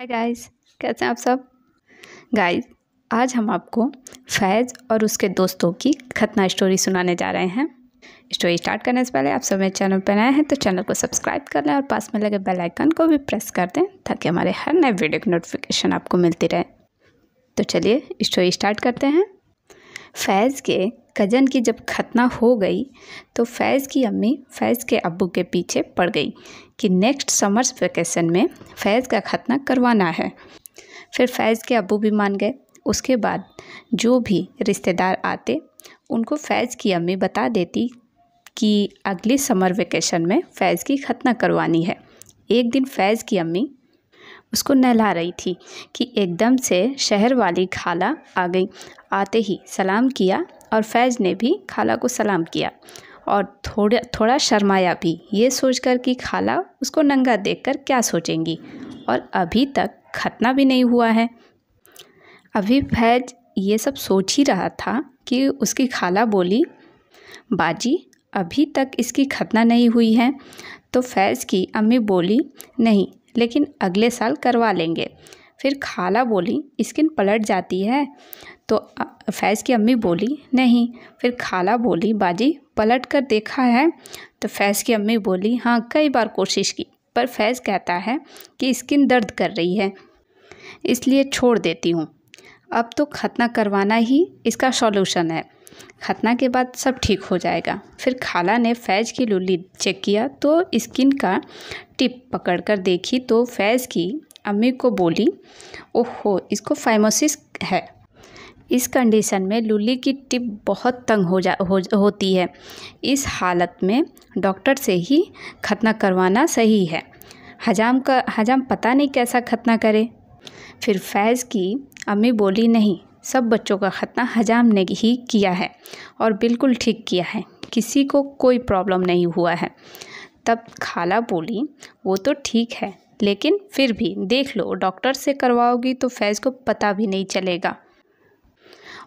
hi guys कैसे हैं आप सब गाइस आज हम आपको फैज़ और उसके दोस्तों की खतना स्टोरी सुनाने जा रहे हैं स्टोरी स्टार्ट करने से पहले आप सब मेरे चैनल पर नए हैं तो चैनल को सब्सक्राइब कर लें और पास में लगे बेल आइकन को भी प्रेस कर दें ताकि हमारे हर नए वीडियो की नोटिफिकेशन आपको मिलती रहे तो चलिए स्टोरी स्टार्ट करते हैं फैज़ के कज़न की जब खतना हो गई तो फैज़ की अम्मी फैज़ के अबू के पीछे पड़ गई कि नेक्स्ट समर्स वेकेशन में फैज़ का खतना करवाना है फिर फैज़ के अबू भी मान गए उसके बाद जो भी रिश्तेदार आते उनको फैज़ की अम्मी बता देती कि अगले समर वेकेशन में फैज़ की खतना करवानी है एक दिन फैज़ की अम्मी उसको नहला रही थी कि एकदम से शहर वाली खाला आ गई आते ही सलाम किया और फैज़ ने भी खाला को सलाम किया और थोड़ा थोड़ा शर्माया भी ये सोचकर कि खाला उसको नंगा देखकर क्या सोचेंगी और अभी तक खतना भी नहीं हुआ है अभी फैज ये सब सोच ही रहा था कि उसकी खाला बोली बाजी अभी तक इसकी खतना नहीं हुई है तो फैज़ की अम्मी बोली नहीं लेकिन अगले साल करवा लेंगे फिर खाला बोली स्किन पलट जाती है तो फैज़ की अम्मी बोली नहीं फिर खाला बोली बाजी पलट कर देखा है तो फैज़ की अम्मी बोली हाँ कई बार कोशिश की पर फैज़ कहता है कि स्किन दर्द कर रही है इसलिए छोड़ देती हूँ अब तो खतना करवाना ही इसका सॉल्यूशन है खतना के बाद सब ठीक हो जाएगा फिर खाला ने फैज़ की लुल्ली चेक किया तो स्किन का टिप पकड़ कर देखी तो फैज़ की अम्मी को बोली ओहो इसको फाइमोसिस है इस कंडीशन में लुली की टिप बहुत तंग हो जा हो होती है इस हालत में डॉक्टर से ही खतना करवाना सही है हजाम का हजाम पता नहीं कैसा खतना करे फिर फैज़ की अम्मी बोली नहीं सब बच्चों का खतना हजाम ने ही किया है और बिल्कुल ठीक किया है किसी को कोई प्रॉब्लम नहीं हुआ है तब खाला बोली वो तो ठीक है लेकिन फिर भी देख लो डॉक्टर से करवाओगी तो फैज़ को पता भी नहीं चलेगा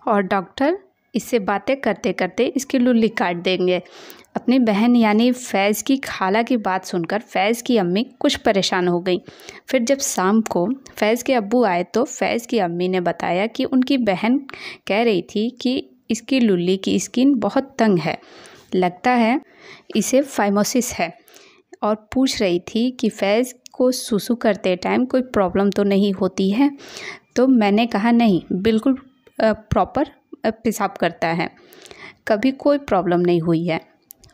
और डॉक्टर इससे बातें करते करते इसकी लुल्ली काट देंगे अपनी बहन यानी फैज़ की खाला की बात सुनकर फैज़ की अम्मी कुछ परेशान हो गई फिर जब शाम को फैज़ के अब्बू आए तो फैज़ की अम्मी ने बताया कि उनकी बहन कह रही थी कि इसकी लुल्ली की स्किन बहुत तंग है लगता है इसे फाइमोसिस है और पूछ रही थी कि फैज़ को सुसु करते टाइम कोई प्रॉब्लम तो नहीं होती है तो मैंने कहा नहीं बिल्कुल प्रॉपर पेशाब करता है कभी कोई प्रॉब्लम नहीं हुई है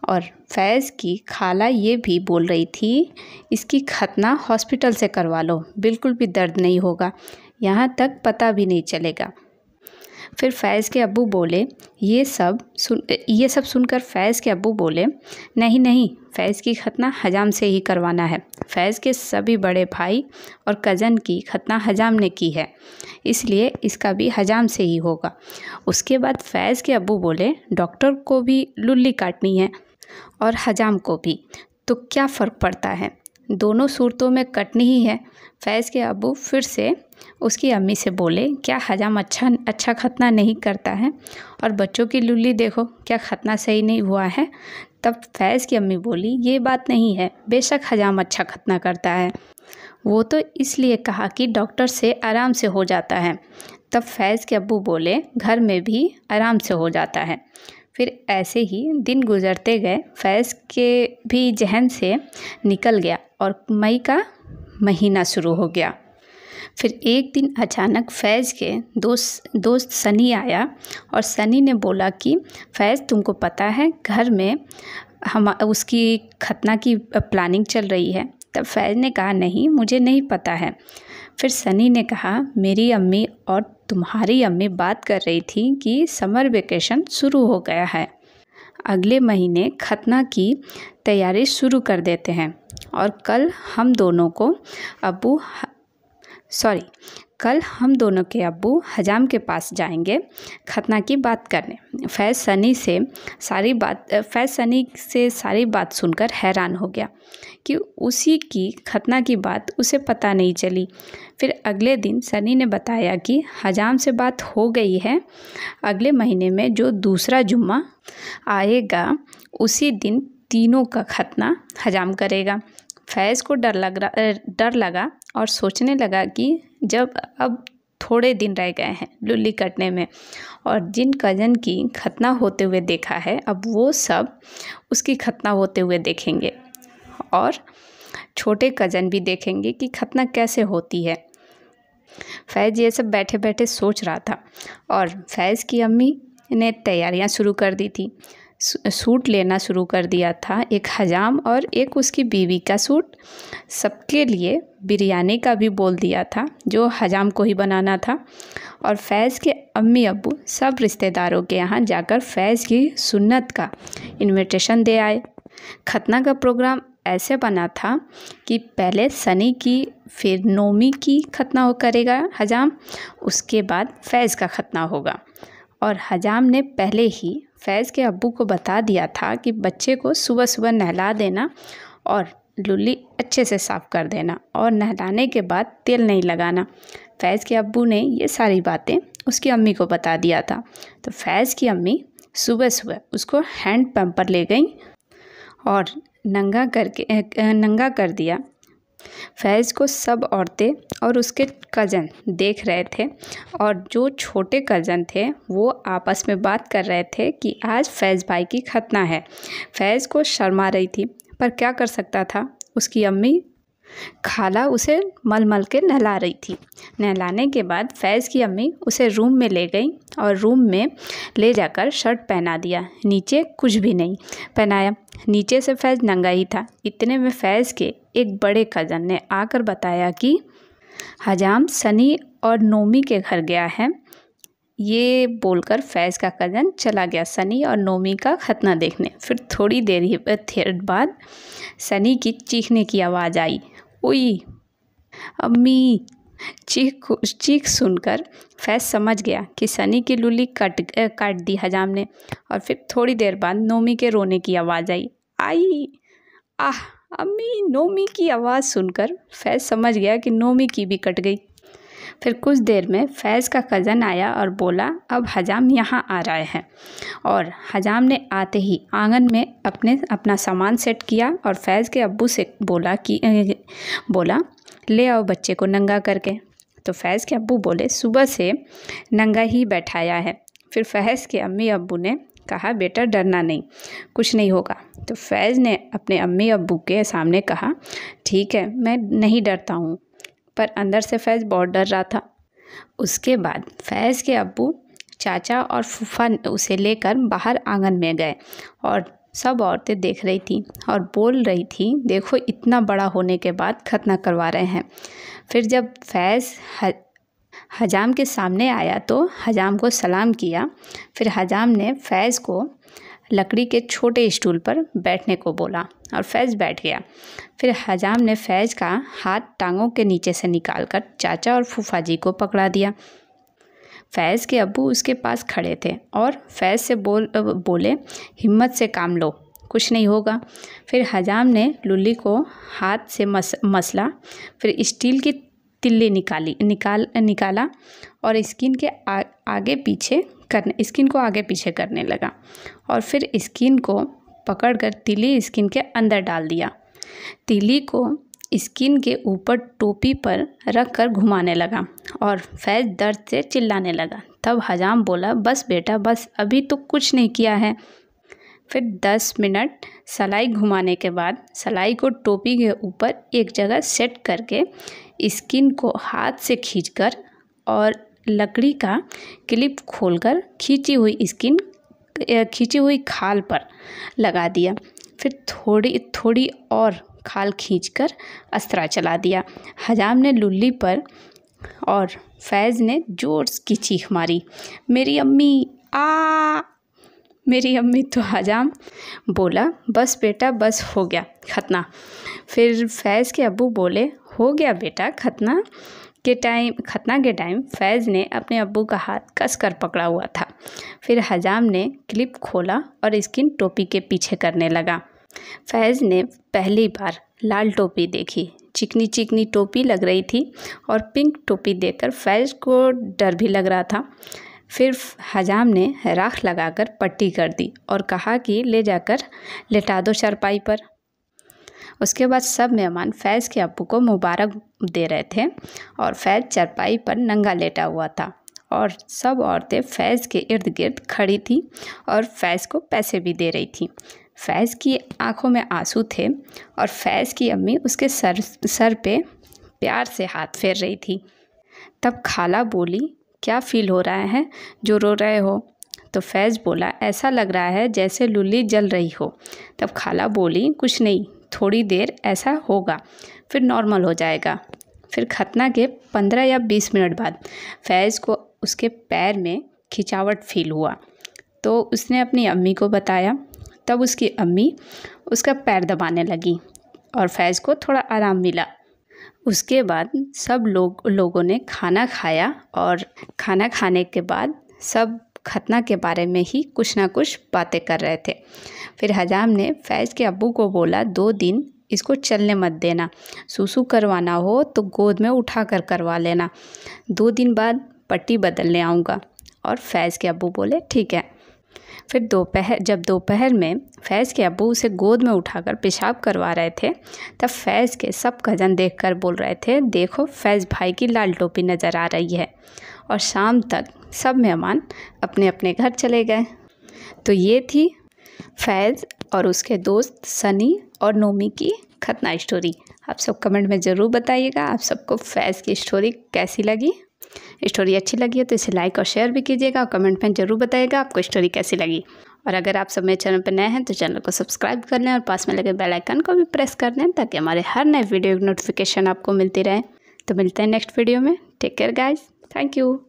और फैज़ की खाला ये भी बोल रही थी इसकी खतना हॉस्पिटल से करवा लो बिल्कुल भी दर्द नहीं होगा यहाँ तक पता भी नहीं चलेगा फिर फैज़ के अबू बोले ये सब सुन ये सब सुनकर फैज़ के अबू बोले नहीं नहीं फैज़ की खतना हजाम से ही करवाना है फैज़ के सभी बड़े भाई और कज़न की खतना हजाम ने की है इसलिए इसका भी हजाम से ही होगा उसके बाद फैज़ के अबू बोले डॉक्टर को भी लुल्ली काटनी है और हजाम को भी तो क्या फ़र्क पड़ता है दोनों सूरतों में कटनी ही है फैज़ के अबू फिर से उसकी अम्मी से बोले क्या हजाम अच्छा अच्छा खतना नहीं करता है और बच्चों की लुल्ली देखो क्या खतना सही नहीं हुआ है तब फैज़ की अम्मी बोली ये बात नहीं है बेशक हजाम अच्छा खतना करता है वो तो इसलिए कहा कि डॉक्टर से आराम से हो जाता है तब फैज़ के अबू बोले घर में भी आराम से हो जाता है फिर ऐसे ही दिन गुजरते गए फैज़ के भी जहन से निकल गया और मई का महीना शुरू हो गया फिर एक दिन अचानक फैज़ के दोस्त दोस्त सनी आया और सनी ने बोला कि फैज़ तुमको पता है घर में हम उसकी खतना की प्लानिंग चल रही है तब फैज़ ने कहा नहीं मुझे नहीं पता है फिर सनी ने कहा मेरी अम्मी और तुम्हारी अम्मी बात कर रही थी कि समर वेकेशन शुरू हो गया है अगले महीने खतना की तैयारी शुरू कर देते हैं और कल हम दोनों को अबू सॉरी कल हम दोनों के अब्बू हजाम के पास जाएंगे खतना की बात करने फैज़ सनी से सारी बात फैज़ सनी से सारी बात सुनकर हैरान हो गया कि उसी की खतना की बात उसे पता नहीं चली फिर अगले दिन सनी ने बताया कि हजाम से बात हो गई है अगले महीने में जो दूसरा जुम्मा आएगा उसी दिन तीनों का खतना हजाम करेगा फैज़ को डर लग रहा डर लगा और सोचने लगा कि जब अब थोड़े दिन रह गए हैं लुल्ली कटने में और जिन कज़न की खतना होते हुए देखा है अब वो सब उसकी खतना होते हुए देखेंगे और छोटे कज़न भी देखेंगे कि खतना कैसे होती है फैज़ ये सब बैठे बैठे सोच रहा था और फैज़ की अम्मी ने तैयारियां शुरू कर दी थी सूट लेना शुरू कर दिया था एक हजाम और एक उसकी बीवी का सूट सबके लिए बिरयानी का भी बोल दिया था जो हजाम को ही बनाना था और फैज़ के अम्मी अबू सब रिश्तेदारों के यहाँ जाकर फैज़ की सुन्नत का इनविटेशन दे आए खतना का प्रोग्राम ऐसे बना था कि पहले सनी की फिर नोमी की खतना हो करेगा हजाम उसके बाद फैज़ का खतना होगा और हजाम ने पहले ही फैज़ के अबू को बता दिया था कि बच्चे को सुबह सुबह नहला देना और लुल्ली अच्छे से साफ़ कर देना और नहलाने के बाद तेल नहीं लगाना फैज़ के अबू ने ये सारी बातें उसकी अम्मी को बता दिया था तो फैज़ की अम्मी सुबह सुबह उसको हैंड पंप पर ले गई और नंगा करके नंगा कर दिया फैज़ को सब औरतें और उसके कज़न देख रहे थे और जो छोटे कज़न थे वो आपस में बात कर रहे थे कि आज फैज़ भाई की खतना है फैज़ को शर्मा रही थी पर क्या कर सकता था उसकी अम्मी खाला उसे मल मल के नहला रही थी नहलाने के बाद फैज़ की अम्मी उसे रूम में ले गई और रूम में ले जाकर शर्ट पहना दिया नीचे कुछ भी नहीं पहनाया नीचे से फैज़ नंगा ही था इतने में फैज़ के एक बड़े कज़न ने आकर बताया कि हजाम सनी और नोमी के घर गया है ये बोलकर फैज़ का कज़न चला गया सनी और नोमी का खतना देखने फिर थोड़ी देर ही बाद सनी की चीखने की आवाज़ आई ओई अम्मी चीख चीख सुनकर फैज समझ गया कि सनी की लुली कट काट दी हजाम ने और फिर थोड़ी देर बाद नोमी के रोने की आवाज़ आई आई आह अम्मी नोमी की आवाज़ सुनकर फैज समझ गया कि नोमी की भी कट गई फिर कुछ देर में फैज़ का कज़न आया और बोला अब हजाम यहाँ आ रहे हैं और हजाम ने आते ही आंगन में अपने अपना सामान सेट किया और फैज़ के अब्बू से बोला कि बोला ले आओ बच्चे को नंगा करके तो फैज़ के अब्बू बोले सुबह से नंगा ही बैठाया है फिर फैज़ के अम्मी अब्बू ने कहा बेटा डरना नहीं कुछ नहीं होगा तो फैज़ ने अपने अम्मी अब्बू के सामने कहा ठीक है मैं नहीं डरता हूँ पर अंदर से फैज़ बहुत डर रहा था उसके बाद फैज़ के अबू चाचा और फूफा उसे लेकर बाहर आंगन में गए और सब औरतें देख रही थी और बोल रही थी देखो इतना बड़ा होने के बाद खतना करवा रहे हैं फिर जब फैज़ हजाम के सामने आया तो हजाम को सलाम किया फिर हजाम ने फैज़ को लकड़ी के छोटे स्टूल पर बैठने को बोला और फैज बैठ गया फिर हजाम ने फैज का हाथ टांगों के नीचे से निकालकर चाचा और फूफा जी को पकड़ा दिया फैज़ के अबू उसके पास खड़े थे और फैज़ से बोल बोले हिम्मत से काम लो कुछ नहीं होगा फिर हजाम ने लुल्ली को हाथ से मस मसला फिर स्टील की तिल्ली निकाली निकाल निकाला और स्किन के आ, आगे पीछे करने स्किन को आगे पीछे करने लगा और फिर स्किन को पकड़कर तिली स्किन के अंदर डाल दिया तिली को स्किन के ऊपर टोपी पर रख कर घुमाने लगा और फैज दर्द से चिल्लाने लगा तब हजाम बोला बस बेटा बस अभी तो कुछ नहीं किया है फिर 10 मिनट सलाई घुमाने के बाद सलाई को टोपी के ऊपर एक जगह सेट करके स्किन को हाथ से खींचकर और लकड़ी का क्लिप खोलकर खींची हुई स्किन खींची हुई खाल पर लगा दिया फिर थोड़ी थोड़ी और खाल खींचकर अस्त्रा चला दिया हजाम ने लुल्ली पर और फैज़ ने ज़ोर की चीख मारी मेरी अम्मी आ मेरी अम्मी तो हजाम बोला बस बेटा बस हो गया खतना फिर फैज़ के अबू बोले हो गया बेटा खतना के टाइम खतना के टाइम फैज़ ने अपने अबू का हाथ कस कर पकड़ा हुआ था फिर हजाम ने क्लिप खोला और स्किन टोपी के पीछे करने लगा फैज़ ने पहली बार लाल टोपी देखी चिकनी चिकनी टोपी लग रही थी और पिंक टोपी देखकर फैज़ को डर भी लग रहा था फिर हजाम ने राख लगाकर पट्टी कर दी और कहा कि ले जाकर लेटा दो चारपाई पर उसके बाद सब मेहमान फैज़ के अबू को मुबारक दे रहे थे और फैज़ चारपाई पर नंगा लेटा हुआ था और सब औरतें फैज़ के इर्द गिर्द खड़ी थीं और फैज़ को पैसे भी दे रही थीं फैज़ की आंखों में आंसू थे और फैज़ की अम्मी उसके सर सर पे प्यार से हाथ फेर रही थी तब खाला बोली क्या फील हो रहा है जो रो रहे हो तो फैज़ बोला ऐसा लग रहा है जैसे लुल्ली जल रही हो तब खाला बोली कुछ नहीं थोड़ी देर ऐसा होगा फिर नॉर्मल हो जाएगा फिर खतना के पंद्रह या बीस मिनट बाद फैज़ को उसके पैर में खिंचावट फील हुआ तो उसने अपनी अम्मी को बताया तब उसकी अम्मी उसका पैर दबाने लगी और फैज़ को थोड़ा आराम मिला उसके बाद सब लोग लोगों ने खाना खाया और खाना खाने के बाद सब खतना के बारे में ही कुछ ना कुछ बातें कर रहे थे फिर हजाम ने फैज़ के अबू को बोला दो दिन इसको चलने मत देना सूसू करवाना हो तो गोद में उठा कर करवा लेना दो दिन बाद पट्टी बदलने आऊँगा और फैज़ के अबू बोले ठीक है फिर दोपहर जब दोपहर में फैज़ के अबू उसे गोद में उठाकर पेशाब करवा रहे थे तब फैज़ के सब कज़न देखकर बोल रहे थे देखो फैज़ भाई की लाल टोपी नज़र आ रही है और शाम तक सब मेहमान अपने अपने घर चले गए तो ये थी फैज़ और उसके दोस्त सनी और नोमी की खतना स्टोरी आप सब कमेंट में ज़रूर बताइएगा आप सबको फैज़ की स्टोरी कैसी लगी स्टोरी अच्छी लगी है तो इसे लाइक और शेयर भी कीजिएगा और कमेंट में ज़रूर बताइएगा आपको स्टोरी कैसी लगी और अगर आप सब मेरे चैनल पर नए हैं तो चैनल को सब्सक्राइब कर लें और पास में लगे बेल आइकन को भी प्रेस कर दें ताकि हमारे हर नए वीडियो की नोटिफिकेशन आपको मिलती रहे तो मिलते हैं नेक्स्ट वीडियो में take care guys thank you